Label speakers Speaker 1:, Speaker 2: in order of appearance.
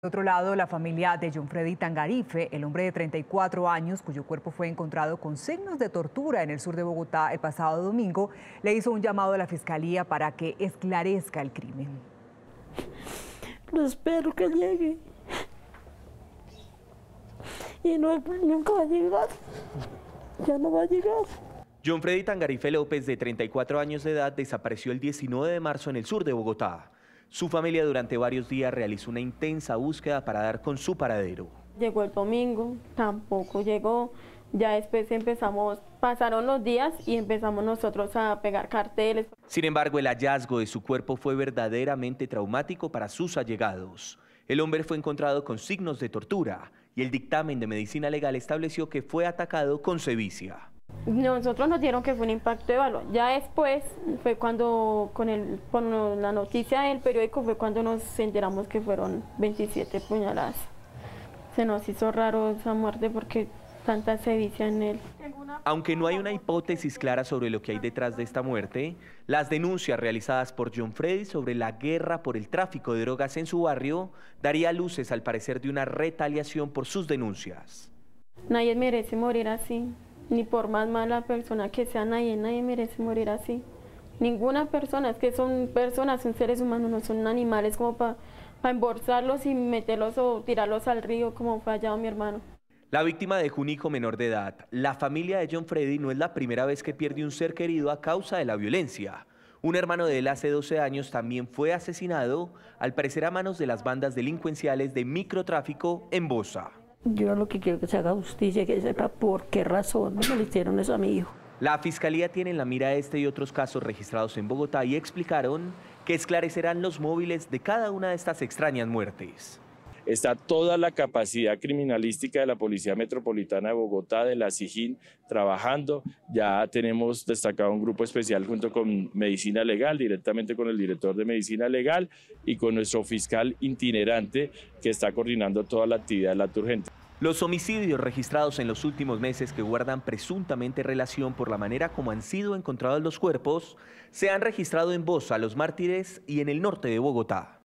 Speaker 1: Por otro lado, la familia de John Freddy Tangarife, el hombre de 34 años cuyo cuerpo fue encontrado con signos de tortura en el sur de Bogotá el pasado domingo, le hizo un llamado a la fiscalía para que esclarezca el crimen.
Speaker 2: No espero que llegue. Y nunca va a llegar. Ya no va a llegar.
Speaker 1: John Freddy Tangarife López, de 34 años de edad, desapareció el 19 de marzo en el sur de Bogotá. Su familia durante varios días realizó una intensa búsqueda para dar con su paradero.
Speaker 2: Llegó el domingo, tampoco llegó. Ya después empezamos, pasaron los días y empezamos nosotros a pegar carteles.
Speaker 1: Sin embargo, el hallazgo de su cuerpo fue verdaderamente traumático para sus allegados. El hombre fue encontrado con signos de tortura y el dictamen de medicina legal estableció que fue atacado con cevicia
Speaker 2: nosotros nos dieron que fue un impacto de valor. Ya después fue cuando, con, el, con la noticia del periódico, fue cuando nos enteramos que fueron 27 puñaladas. Se nos hizo raro esa muerte porque tanta dice en él.
Speaker 1: Aunque no hay una hipótesis clara sobre lo que hay detrás de esta muerte, las denuncias realizadas por John Freddy sobre la guerra por el tráfico de drogas en su barrio daría luces al parecer de una retaliación por sus denuncias.
Speaker 2: Nadie merece morir así ni por más mala persona que sea nadie, nadie merece morir así. Ninguna persona, es que son personas, son seres humanos, no son animales como para pa embolsarlos y meterlos o tirarlos al río como fue hallado mi hermano.
Speaker 1: La víctima dejó un hijo menor de edad. La familia de John Freddy no es la primera vez que pierde un ser querido a causa de la violencia. Un hermano de él hace 12 años también fue asesinado, al parecer a manos de las bandas delincuenciales de microtráfico en Bosa.
Speaker 2: Yo lo que quiero que se haga justicia, que sepa por qué razón me le hicieron eso a mi hijo.
Speaker 1: La Fiscalía tiene en la mira este y otros casos registrados en Bogotá y explicaron que esclarecerán los móviles de cada una de estas extrañas muertes está toda la capacidad criminalística de la Policía Metropolitana de Bogotá, de la SIGIN, trabajando. Ya tenemos destacado un grupo especial junto con Medicina Legal, directamente con el director de Medicina Legal y con nuestro fiscal itinerante que está coordinando toda la actividad de la turgente. Los homicidios registrados en los últimos meses que guardan presuntamente relación por la manera como han sido encontrados los cuerpos se han registrado en Bosa, Los Mártires y en el norte de Bogotá.